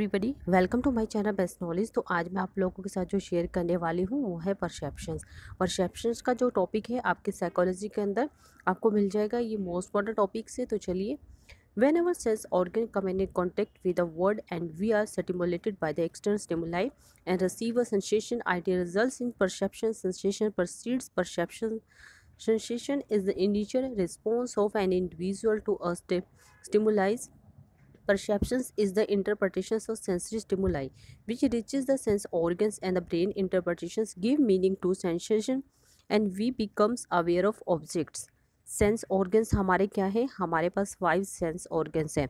Everybody welcome to my channel best knowledge तो आज मैं आप लोगों के साथ जो शेयर करने वाली हूँ वो है परसेप्शंस परसेप्शंस का जो टॉपिक है आपके साइकोलॉजी के अंदर आपको मिल जाएगा ये मोस्ट इंपॉर्टेंट टॉपिक से तो चलिए whenever sense organ come in contact with a world and we are stimulated by the external stimuli and receive a sensation idea result in perception sensation precedes perception sensation is the initial response of an individual to a stimulus Perceptions is the interpretations of sensory stimuli, which reaches the sense organs and the brain. Interpretations give meaning to sensation and we becomes aware of objects. sense organs hamare kya hai hamare paas five sense organs hai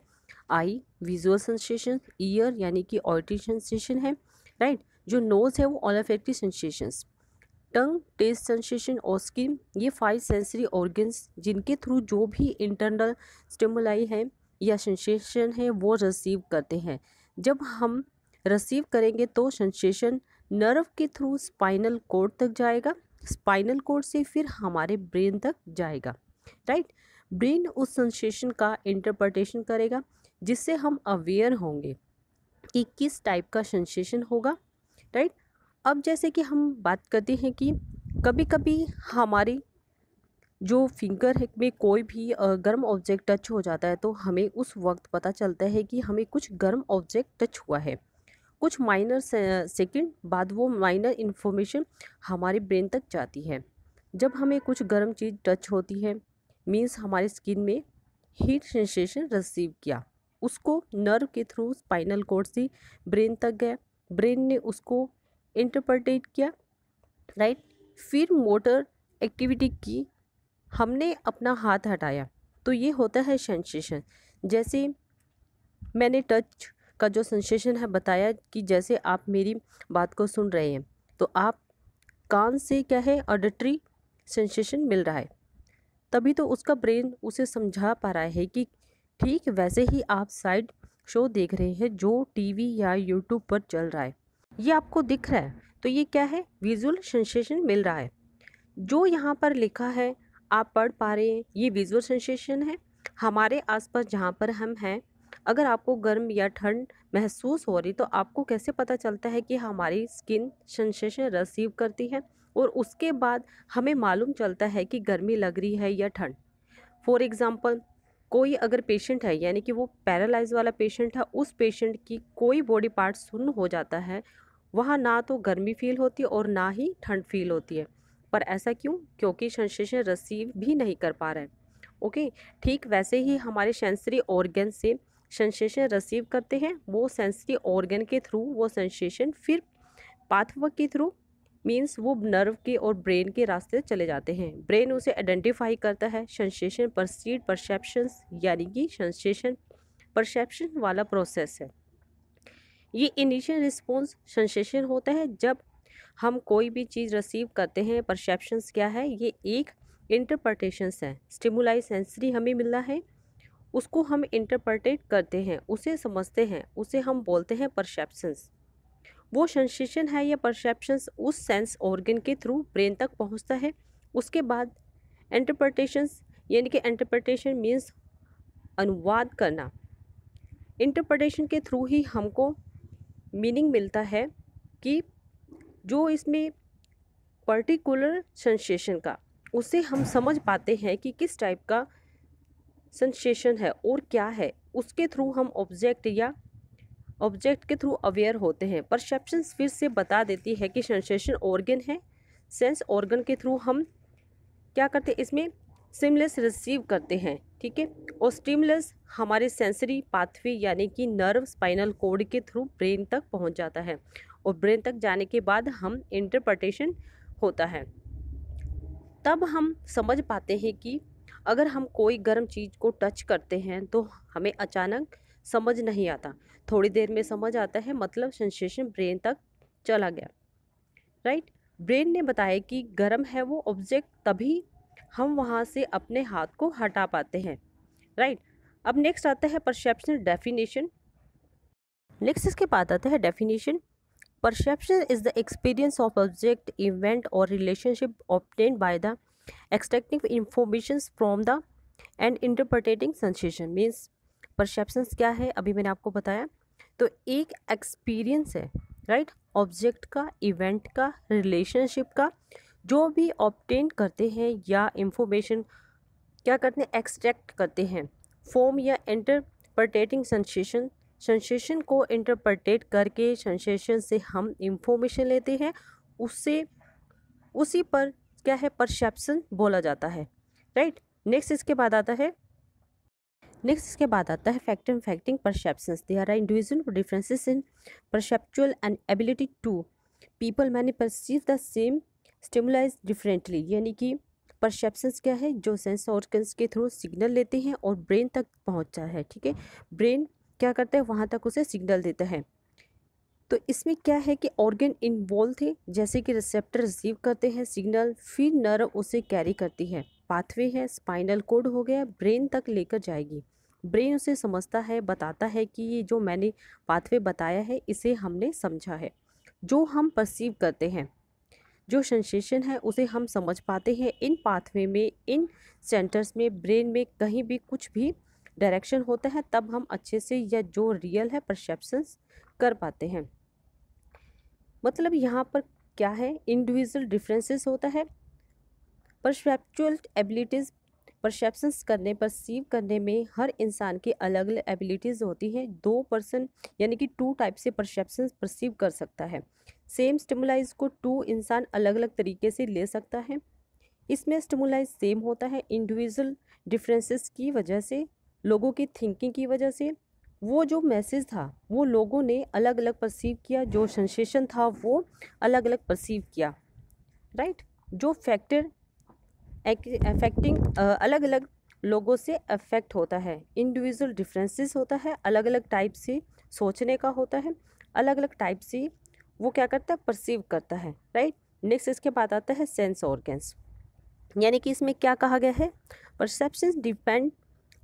eye visual sensation ear यानी कि auditory sensation है right right? जो nose है वो olfactory sensations tongue taste sensation और skin ये five sensory organs जिनके through जो भी इंटरनल स्टिमुलाई हैं या सेंसेशन है वो रिसीव करते हैं जब हम रिसीव करेंगे तो सेंसेशन नर्व के थ्रू स्पाइनल कोड तक जाएगा स्पाइनल कोड से फिर हमारे ब्रेन तक जाएगा राइट ब्रेन उस सेंसेशन का इंटरप्रटेशन करेगा जिससे हम अवेयर होंगे कि किस टाइप का सेंसेशन होगा राइट अब जैसे कि हम बात करते हैं कि कभी कभी हमारी जो फिंगर में कोई भी गर्म ऑब्जेक्ट टच हो जाता है तो हमें उस वक्त पता चलता है कि हमें कुछ गर्म ऑब्जेक्ट टच हुआ है कुछ माइनर सेकंड बाद वो माइनर इन्फॉर्मेशन हमारे ब्रेन तक जाती है जब हमें कुछ गर्म चीज़ टच होती है मीन्स हमारे स्किन में हीट सेंसेशन रिसीव किया उसको नर्व के थ्रू स्पाइनल कोड से ब्रेन तक गया ब्रेन ने उसको इंटरप्रटेट किया राइट फिर मोटर एक्टिविटी की हमने अपना हाथ हटाया तो ये होता है सेंसेशन जैसे मैंने टच का जो सेंसेशन है बताया कि जैसे आप मेरी बात को सुन रहे हैं तो आप कान से क्या है ऑडिटरी सेंसेशन मिल रहा है तभी तो उसका ब्रेन उसे समझा पा रहा है कि ठीक वैसे ही आप साइड शो देख रहे हैं जो टीवी या यूट्यूब पर चल रहा है ये आपको दिख रहा है तो ये क्या है विजुअल सेंसेशन मिल रहा है जो यहाँ पर लिखा है आप पढ़ पा रहे हैं ये विजुअल सेंसेशन है हमारे आसपास जहाँ पर हम हैं अगर आपको गर्म या ठंड महसूस हो रही तो आपको कैसे पता चलता है कि हमारी स्किन सेंसेशन रिसीव करती है और उसके बाद हमें मालूम चलता है कि गर्मी लग रही है या ठंड फॉर एग्ज़ाम्पल कोई अगर पेशेंट है यानी कि वो पैरालाइज वाला पेशेंट है उस पेशेंट की कोई बॉडी पार्ट सुन्न हो जाता है वहाँ ना तो गर्मी फील होती है और ना ही ठंड फील होती है पर ऐसा क्यों क्योंकि सेंसेशन रिसीव भी नहीं कर पा रहा है ओके ठीक वैसे ही हमारे सेंसरी ऑर्गन से सेंसेशन रिसीव करते हैं वो सेंसरी ऑर्गन के थ्रू वो सेंसेशन फिर पाथवक के थ्रू मीन्स वो नर्व के और ब्रेन के रास्ते चले जाते हैं ब्रेन उसे आइडेंटिफाई करता है सेंसेशन परसीड परसेप्शंस यानी कि सेंसेशन परसेप्शन वाला प्रोसेस है ये इनिशियल रिस्पॉन्स सेंसेशन होता है जब हम कोई भी चीज़ रिसीव करते हैं परसेप्शंस क्या है ये एक इंटरप्रटेशंस है स्टिमुलाई सेंसरी हमें मिला है उसको हम इंटरप्रटेट करते हैं उसे समझते हैं उसे हम बोलते हैं परसेप्शंस वो सेंसेशन है या परसेप्शंस उस सेंस ऑर्गन के थ्रू ब्रेन तक पहुंचता है उसके बाद इंटरप्रटेशंस यानी कि इंटरप्रटेशन मीन्स अनुवाद करना इंटरप्रटेशन के थ्रू ही हमको मीनिंग मिलता है कि जो इसमें पर्टिकुलर सेंसेशन का उसे हम समझ पाते हैं कि किस टाइप का सेंसेशन है और क्या है उसके थ्रू हम ऑब्जेक्ट या ऑब्जेक्ट के थ्रू अवेयर होते हैं परसेप्शन फिर से बता देती है कि सेंसेशन ऑर्गन है सेंस ऑर्गन के थ्रू हम क्या करते हैं इसमें सिमलेस रिसीव करते हैं ठीक है और स्टिमलेस हमारे सेंसरी पाथवे यानी कि नर्व स्पाइनल कोड के थ्रू ब्रेन तक पहुंच जाता है और ब्रेन तक जाने के बाद हम इंटरप्रटेशन होता है तब हम समझ पाते हैं कि अगर हम कोई गर्म चीज़ को टच करते हैं तो हमें अचानक समझ नहीं आता थोड़ी देर में समझ आता है मतलब सेंसेशन ब्रेन तक चला गया राइट ब्रेन ने बताया कि गर्म है वो ऑब्जेक्ट तभी हम वहाँ से अपने हाथ को हटा पाते हैं राइट अब नेक्स्ट आता है परसेप्शन डेफिनेशन नेक्स्ट इसके बाद आता है definition Perception is the experience of object event और relationship obtained by the extracting informations from the and interpreting sensation means perceptions क्या है अभी मैंने आपको बताया तो एक एक्सपीरियंस है राइट right? ऑब्जेक्ट का इवेंट का रिलेशनशिप का जो भी ऑप्टेन करते हैं या इंफॉर्मेशन क्या करते हैं एक्सट्रैक्ट करते हैं फॉर्म या इंटरप्रटेटिंग सेंसेशन सेंसेशन को इंटरप्रटेट करके सेंसेशन से हम इंफॉर्मेशन लेते हैं उससे उसी पर क्या है परसेप्शन बोला जाता है राइट नेक्स्ट इसके बाद आता है नेक्स्ट इसके बाद आता है fact and affecting perceptions there are individual differences in perceptual and ability to people many perceive the same stimulus differently यानी कि परसेप्शंस क्या है जो सेंस ऑर्गन्स के थ्रू सिग्नल लेते हैं और ब्रेन तक पहुंचता है ठीक है ब्रेन क्या करता है वहाँ तक उसे सिग्नल देता है तो इसमें क्या है कि ऑर्गेन इन्वॉल्व थे जैसे कि रिसेप्टर रिसीव करते हैं सिग्नल फिर नर्व उसे कैरी करती है पाथवे है स्पाइनल कोड हो गया ब्रेन तक लेकर जाएगी ब्रेन उसे समझता है बताता है कि ये जो मैंने पाथवे बताया है इसे हमने समझा है जो हम परसीव करते हैं जो सेंसेशन है उसे हम समझ पाते हैं इन पाथवे में इन सेंटर्स में ब्रेन में कहीं भी कुछ भी डायरेक्शन होता है तब हम अच्छे से या जो रियल है परसेप्शंस कर पाते हैं मतलब यहाँ पर क्या है इंडिविजुअल डिफरेंसेस होता है परसेप्चुअल एबिलिटीज़ परसेप्शंस करने परसीव करने में हर इंसान की अलग अलग एबिलिटीज़ होती हैं दो पर्सन यानी कि टू टाइप से परसेप्शंस परसीव कर सकता है सेम स्टिमुलाइज को टू इंसान अलग अलग तरीके से ले सकता है इसमें स्टिमुलाइज सेम होता है इंडिविजुअल डिफरेंसेस की वजह से लोगों की थिंकिंग की वजह से वो जो मैसेज था वो लोगों ने अलग अलग परसीव किया जो सेंसेशन था वो अलग अलग परसीव किया राइट जो फैक्टर अफेक्टिंग अलग अलग लोगों से अफेक्ट होता है इंडिविजुअल डिफरेंसेस होता है अलग अलग टाइप से सोचने का होता है अलग अलग टाइप से वो क्या करता है परसीव करता है राइट नेक्स्ट इसके बाद आता है सेंस ऑर्गेंस यानी कि इसमें क्या कहा गया है perception depend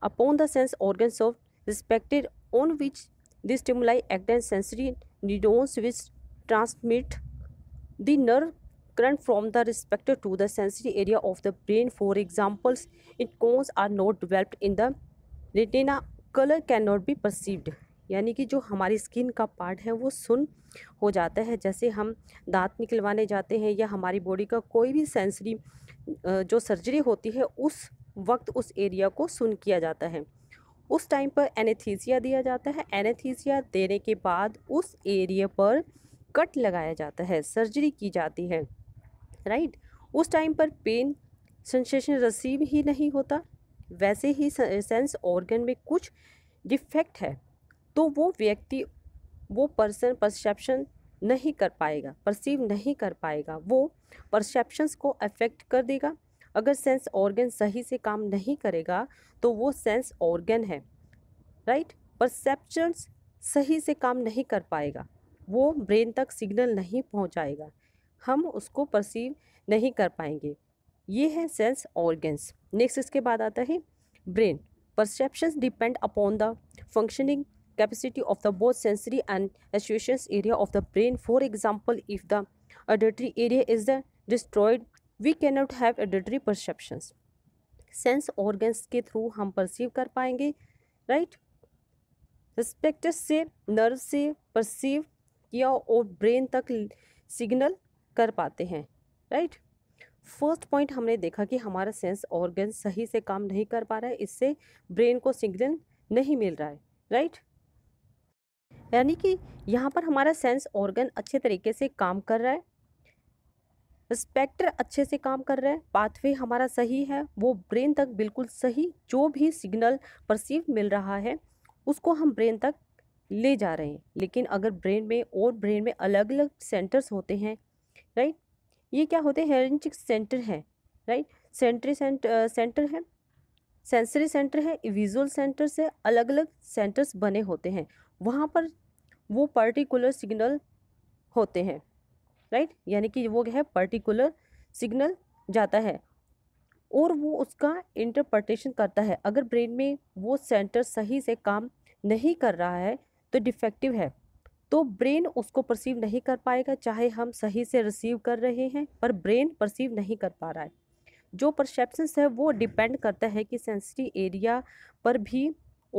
upon the sense organs of respected on which these stimuli act as sensory neurons which transmit the nerve current from the receptor to the sensory area of the brain. For example, it cones are not developed in the retina, color cannot be perceived. यानी कि जो हमारी skin का part है वो सुन हो जाता है जैसे हम दांत निकलवाने जाते हैं या हमारी बॉडी का कोई भी सेंसरी जो सर्जरी होती है उस वक्त उस एरिया को सुन किया जाता है उस टाइम पर एनेथीसिया दिया जाता है एनेथीसिया देने के बाद उस एरिया पर कट लगाया जाता है सर्जरी की जाती है राइट उस टाइम पर पेन सेंसेशन रसीव ही नहीं होता वैसे ही सेंस ऑर्गन में कुछ डिफेक्ट है तो वो व्यक्ति वो पर्सन परसेप्शन नहीं कर पाएगा परसीव नहीं कर पाएगा वो परसेप्शंस को अफेक्ट कर देगा अगर सेंस ऑर्गन सही से काम नहीं करेगा तो वो सेंस ऑर्गन है राइट परसेप्शंस सही से काम नहीं कर पाएगा वो ब्रेन तक सिग्नल नहीं पहुंचाएगा हम उसको परसीव नहीं कर पाएंगे ये है सेंस ऑर्गन्स नेक्स्ट इसके बाद आता है brain perceptions depend upon the functioning of the both sensory and and area of the brain for example if the the area is the destroyed we cannot have auditory perceptions sense organs के through हम perceive कर पाएंगे right रिस्पेक्टस से nerve से perceive या और brain तक signal कर पाते हैं राइट फर्स्ट पॉइंट हमने देखा कि हमारा सेंस ऑर्गन सही से काम नहीं कर पा रहा है इससे ब्रेन को सिग्नल नहीं मिल रहा है राइट यानी कि यहाँ पर हमारा सेंस ऑर्गन अच्छे तरीके से काम कर रहा है स्पेक्टर अच्छे से काम कर रहा है पाथवे हमारा सही है वो ब्रेन तक बिल्कुल सही जो भी सिग्नल परसीव मिल रहा है उसको हम ब्रेन तक ले जा रहे हैं लेकिन अगर ब्रेन में और ब्रेन में अलग अलग सेंटर्स होते हैं राइट ये क्या होते हैं हेरेंचिक सेंटर हैं राइट सेंट्री सेंट सेंटर हैं सेंसरी सेंटर है विजुअल सेंटर से अलग अलग सेंटर्स बने होते हैं वहाँ पर वो पर्टिकुलर सिग्नल होते हैं राइट यानी कि वो क्या है पर्टिकुलर सिग्नल जाता है और वो उसका इंटरप्रटेशन करता है अगर ब्रेन में वो सेंटर सही से काम नहीं कर रहा है तो डिफेक्टिव है तो ब्रेन उसको परसीव नहीं कर पाएगा चाहे हम सही से रिसीव कर रहे हैं पर ब्रेन परसीव नहीं कर पा रहा है जो परसेप्शन है वो डिपेंड करता है कि सेंसिटिव एरिया पर भी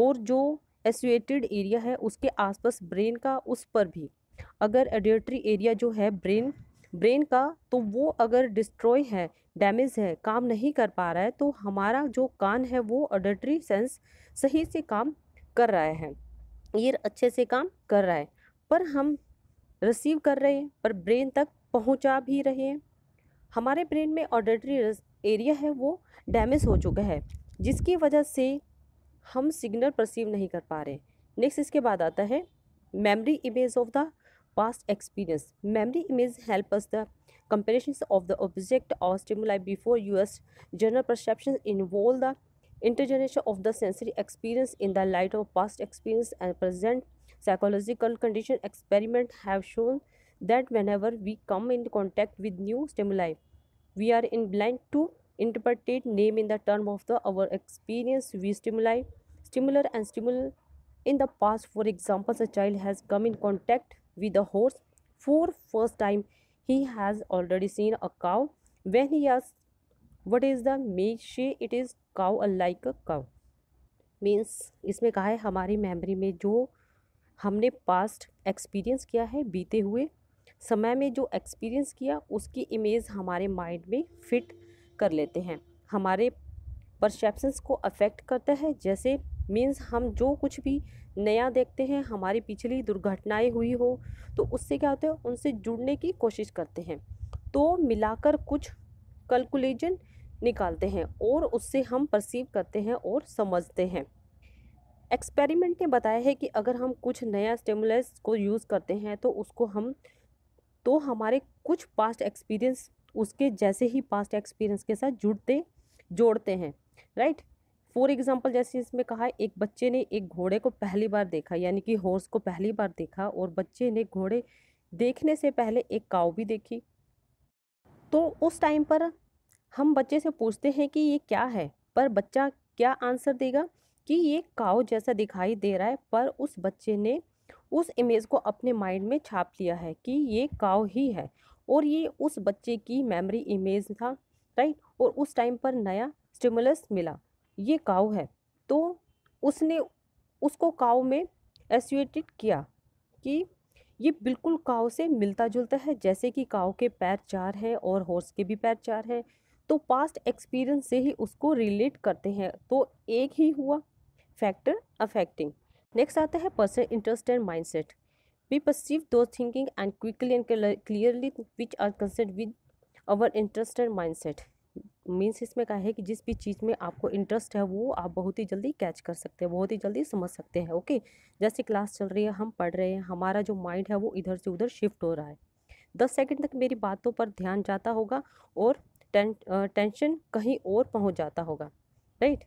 और जो एसोएटेड एरिया है उसके आसपास ब्रेन का उस पर भी अगर एडिटरी एरिया जो है ब्रेन ब्रेन का तो वो अगर डिस्ट्रॉय है डैमेज है काम नहीं कर पा रहा है तो हमारा जो कान है वो ऑडिटरी सेंस सही से काम कर रहा है ईयर अच्छे से काम कर रहा है पर हम रिसीव कर रहे हैं पर ब्रेन तक पहुंचा भी रहे हैं हमारे ब्रेन में ऑडिटरी एरिया है वो डैमेज हो चुका है जिसकी वजह से हम सिग्नल परसीव नहीं कर पा रहे नेक्स्ट इसके बाद आता है memory image of the past experience. Memory images help us the comparisons of the object or stimuli before us. General perceptions involve the intergeneration of the sensory experience in the light of past experience and present psychological condition experiments have shown that whenever we come in contact with new stimuli, we are inclined to interpret name in the term of the our experience we stimuli, stimuli and stimuli in the past. For example, a child has come in contact with a horse for first time he has already seen a cow when he what is is the make she it is a like a cow means इसमें कहा है हमारी memory में जो हमने past experience किया है बीते हुए समय में जो एक्सपीरियंस किया उसकी इमेज हमारे माइंड में फिट कर लेते हैं हमारे परसेप्शंस को अफेक्ट करता है जैसे मीन्स हम जो कुछ भी नया देखते हैं हमारी पिछली दुर्घटनाएं हुई हो तो उससे क्या होता है उनसे जुड़ने की कोशिश करते हैं तो मिलाकर कुछ कैलकुलेशन निकालते हैं और उससे हम परसीव करते हैं और समझते हैं एक्सपेरिमेंट ने बताया है कि अगर हम कुछ नया स्टेमुलस को यूज़ करते हैं तो उसको हम तो हमारे कुछ पास्ट एक्सपीरियंस उसके जैसे ही पास्ट एक्सपीरियंस के साथ जुड़ते जोड़ते हैं राइट फॉर एग्जांपल जैसे इसमें कहा है एक बच्चे ने एक घोड़े को पहली बार देखा यानी कि हॉर्स को पहली बार देखा और बच्चे ने घोड़े देखने से पहले एक काव भी देखी तो उस टाइम पर हम बच्चे से पूछते हैं कि ये क्या है पर बच्चा क्या आंसर देगा कि ये काव जैसा दिखाई दे रहा है पर उस बच्चे ने उस इमेज को अपने माइंड में छाप लिया है कि ये काव ही है और ये उस बच्चे की मेमोरी इमेज था राइट और उस टाइम पर नया स्टिमुलस मिला ये काऊ है तो उसने उसको काऊ में एसोएटेड किया कि ये बिल्कुल काऊ से मिलता जुलता है जैसे कि काऊ के पैर चार हैं और हॉर्स के भी पैर चार हैं तो पास्ट एक्सपीरियंस से ही उसको रिलेट करते हैं तो एक ही हुआ फैक्टर अफेक्टिंग नेक्स्ट आता है person interest and mindset we perceive those things and quickly and clearly which are concerned with our interest and mindset means इसमें कहा है कि जिस भी चीज़ में आपको इंटरेस्ट है वो आप बहुत ही जल्दी कैच कर सकते हैं बहुत ही जल्दी समझ सकते हैं ओके जैसे क्लास चल रही है हम पढ़ रहे हैं हमारा जो माइंड है वो इधर से उधर शिफ्ट हो रहा है दस सेकेंड तक मेरी बातों पर ध्यान जाता होगा और टें, टेंशन कहीं और पहुँच जाता होगा राइट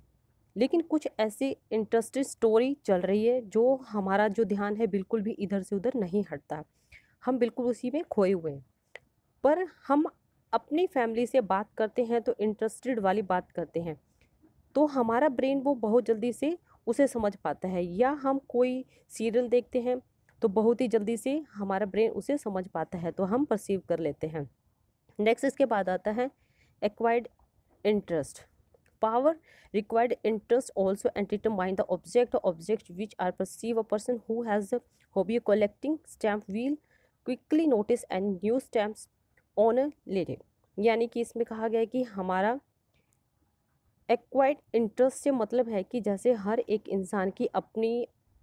लेकिन कुछ ऐसी इंटरेस्टिंग स्टोरी चल रही है जो हमारा जो ध्यान है बिल्कुल भी इधर से उधर नहीं हटता हम बिल्कुल उसी में खोए हुए हैं पर हम अपनी फैमिली से बात करते हैं तो इंटरेस्टेड वाली बात करते हैं तो हमारा ब्रेन वो बहुत जल्दी से उसे समझ पाता है या हम कोई सीरियल देखते हैं तो बहुत ही जल्दी से हमारा ब्रेन उसे समझ पाता है तो हम परसीव कर लेते हैं नेक्स्ट इसके बाद आता है acquired interest power required interest also entertain the object object which are perceive a person who has hobby collecting stamp will quickly notice and new stamp on letter यानी कि इसमें कहा गया है कि हमारा एक्वाइड इंटरेस्ट से मतलब है कि जैसे हर एक इंसान की अपनी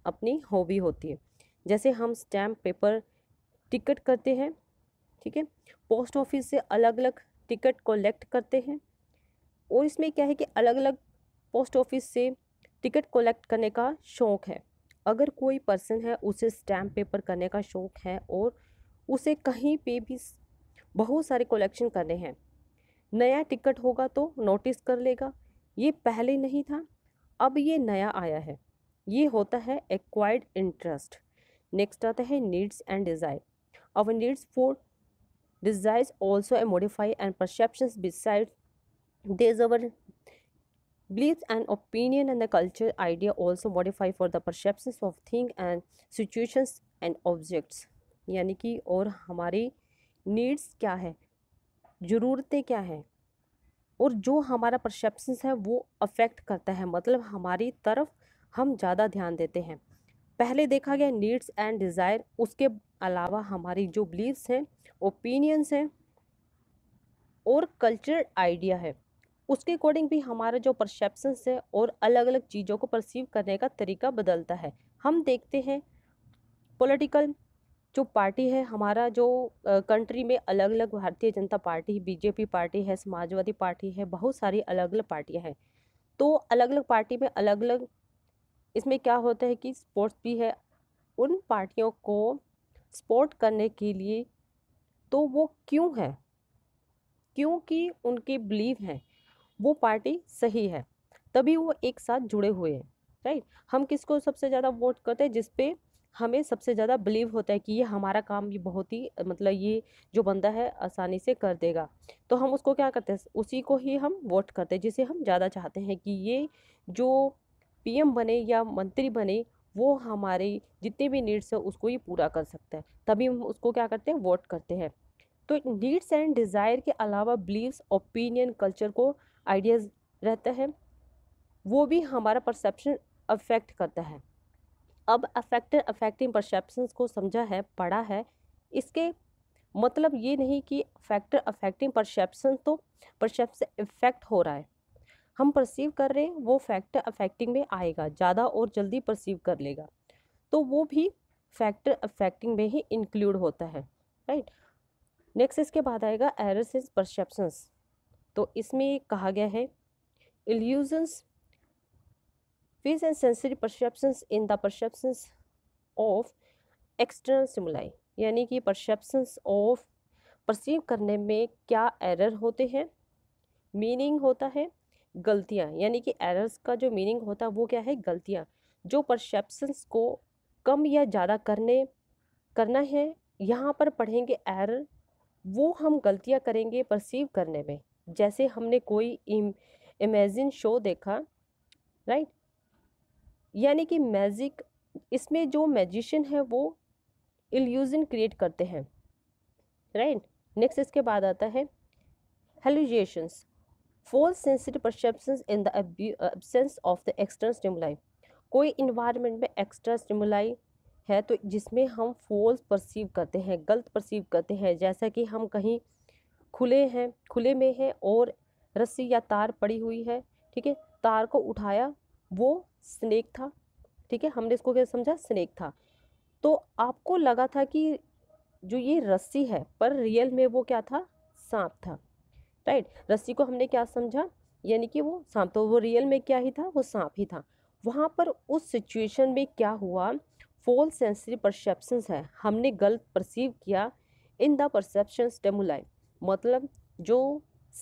अपनी हॉबी होती है जैसे हम स्टैम्प पेपर टिकट करते हैं ठीक है पोस्ट ऑफिस से अलग अलग टिकट कलेक्ट करते हैं और इसमें क्या है कि अलग अलग पोस्ट ऑफिस से टिकट कलेक्ट करने का शौक़ है अगर कोई पर्सन है उसे स्टैम्प पेपर करने का शौक़ है और उसे कहीं पे भी बहुत सारे कलेक्शन करने हैं नया टिकट होगा तो नोटिस कर लेगा ये पहले नहीं था अब ये नया आया है ये होता है एक्वायर्ड इंटरेस्ट नेक्स्ट आता है needs and desire our needs for desires also a modify and perception besides these our belief and opinion and the culture idea also modify for the perception of thing and situations and objects यानी कि और हमारी needs क्या है ज़रूरतें क्या हैं और जो हमारा परसेप्शन है वो अफेक्ट करता है मतलब हमारी तरफ हम ज़्यादा ध्यान देते हैं पहले देखा गया नीड्स एंड डिज़ायर उसके अलावा हमारी जो बिलीव्स हैं ओपिनियंस हैं और कल्चर आइडिया है उसके अकॉर्डिंग भी हमारा जो परसेप्शन है और अलग अलग चीज़ों को परसीव करने का तरीका बदलता है हम देखते हैं पॉलिटिकल जो पार्टी है हमारा जो कंट्री में अलग अलग भारतीय जनता पार्टी बीजेपी पार्टी है समाजवादी पार्टी है बहुत सारी अलग अलग पार्टियाँ हैं तो अलग अलग पार्टी में अलग अलग इसमें क्या होता है कि स्पोर्ट्स भी है उन पार्टियों को सपोर्ट करने के लिए तो वो क्यों है क्योंकि उनके बिलीव हैं वो पार्टी सही है तभी वो एक साथ जुड़े हुए हैं राइट हम किसको सबसे ज़्यादा वोट करते हैं जिस पे हमें सबसे ज़्यादा बिलीव होता है कि ये हमारा काम ये बहुत ही मतलब ये जो बंदा है आसानी से कर देगा तो हम उसको क्या करते हैं उसी को ही हम वोट करते हैं जिसे हम ज़्यादा चाहते हैं कि ये जो पीएम बने या मंत्री बने वो हमारे जितने भी नीड्स है उसको ये पूरा कर सकता है तभी हम उसको क्या करते हैं वोट करते हैं तो नीड्स एंड डिज़ायर के अलावा बिलीव्स ओपिनियन कल्चर को आइडियाज़ रहता है वो भी हमारा परसेप्शन अफेक्ट करता है अब अफेक्टेड अफेक्टिंग परसेप्शन को समझा है पढ़ा है इसके मतलब ये नहीं कि फैक्टर अफेक्टिंग परसेप्शन तो परसेप्शन इफेक्ट हो रहा है हम परसीव कर रहे हैं वो फैक्टर अफेक्टिंग में आएगा ज़्यादा और जल्दी परसीव कर लेगा तो वो भी फैक्टर अफेक्टिंग में ही इंक्लूड होता है राइट नेक्स्ट इसके बाद आएगा एरर्स इन परसेप्शंस तो इसमें कहा गया है illusions Face and sensory perceptions in the perceptions of external stimuli यानी कि perceptions ऑफ परसीव करने में क्या एरर होते हैं मीनिंग होता है गलतियाँ यानी कि एरर्स का जो मीनिंग होता है वो क्या है गलतियाँ जो परसेप्शंस को कम या ज़्यादा करने करना है यहाँ पर पढ़ेंगे एरर वो हम गलतियाँ करेंगे परसीव करने में जैसे हमने कोई इमेजिन शो देखा राइट यानी कि मैजिक इसमें जो मैजिशियन है वो इल्यूजन क्रिएट करते हैं राइट नेक्स्ट इसके बाद आता है hallucinations false sensitive perception in the absence of the external stimuli कोई इन्वायरमेंट में एक्स्ट्रा स्टिमुलाई है तो जिसमें हम फॉल्स परसीव करते हैं गलत परसीव करते हैं जैसा कि हम कहीं खुले हैं खुले में हैं और रस्सी या तार पड़ी हुई है ठीक है तार को उठाया वो स्नेक था ठीक है हमने इसको क्या समझा स्नेक था तो आपको लगा था कि जो ये रस्सी है पर रियल में वो क्या था सांप था राइट रस्सी को हमने क्या समझा यानी कि वो सांप तो वो रियल में क्या ही था वो सांप ही था वहाँ पर उस सिचुएशन में क्या हुआ फॉल सेंसरी परसेप्शंस है हमने गलत परसीव किया इन द परसेप्शन स्टेमुलाई मतलब जो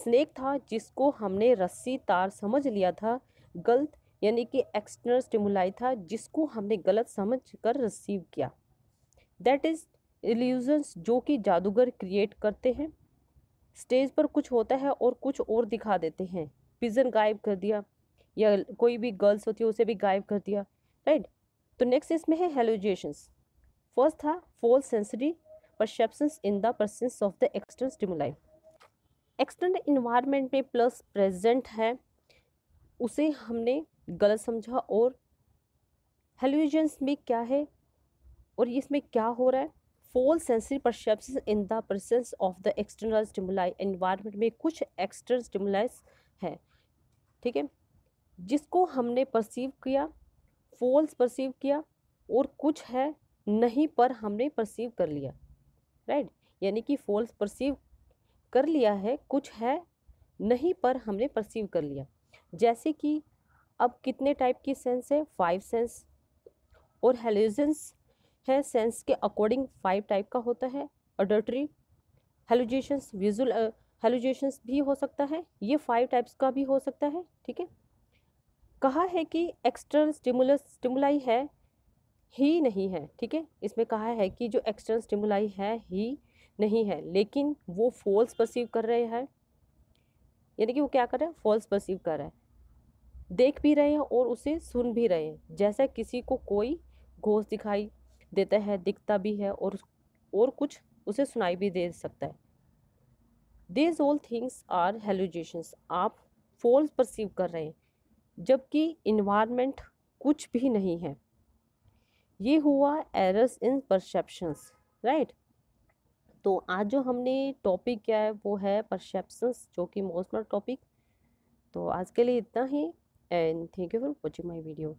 स्नेक था जिसको हमने रस्सी तार समझ लिया था गलत यानी कि एक्सटर्नल स्टिमुलाई था जिसको हमने गलत समझ कर रिसीव किया दैट इज़ इल्यूजन्स जो कि जादूगर क्रिएट करते हैं स्टेज पर कुछ होता है और कुछ और दिखा देते हैं पिजन गायब कर दिया या कोई भी गर्ल्स होती है उसे भी गायब कर दिया राइट तो नेक्स्ट इसमें है हेलोजेशंस फर्स्ट था false sensory perception in the presence of the external stimuli external environment में प्लस प्रेजेंट है उसे हमने गलत समझा और हेल्यूजन्स में क्या है और इसमें क्या हो रहा है false sensory perception in the presence of the external stimuli environment में कुछ एक्सटर्नल स्टिमुलाइस है ठीक है जिसको हमने परसीव किया फॉल्स परसीव किया और कुछ है नहीं पर हमने परसीव कर लिया राइट यानी कि फॉल्स परसीव कर लिया है कुछ है नहीं पर हमने परसीव कर लिया जैसे कि अब कितने टाइप की सेंस है फाइव सेंस और हेलोजेंस है सेंस के अकॉर्डिंग फाइव टाइप का होता है अडल्ट्री हेलोजेशंस विजुअल हेलोजेशंस भी हो सकता है ये फाइव टाइप्स का भी हो सकता है ठीक है कहा है कि एक्सटर्नल स्टिमुलस स्टिमुलाई है ही नहीं है ठीक है इसमें कहा है कि जो एक्सटर्नल स्टिमुलाई है ही नहीं है लेकिन वो फॉल्स परसीव कर रहे हैं यानी कि वो क्या कर रहे हैं फॉल्स परसीव कर रहे हैं देख भी रहे हैं और उसे सुन भी रहे हैं जैसे किसी को कोई घोष दिखाई देता है दिखता भी है और और कुछ उसे सुनाई भी दे सकता है these all things are hallucinations आप फॉल्स परसीव कर रहे हैं जबकि इन्वायरमेंट कुछ भी नहीं है ये हुआ एरर्स इन परसेप्शंस राइट तो आज जो हमने टॉपिक किया है वो है परसेप्शंस जो कि मोस्टमर टॉपिक तो आज के लिए इतना ही and thank you for watching my video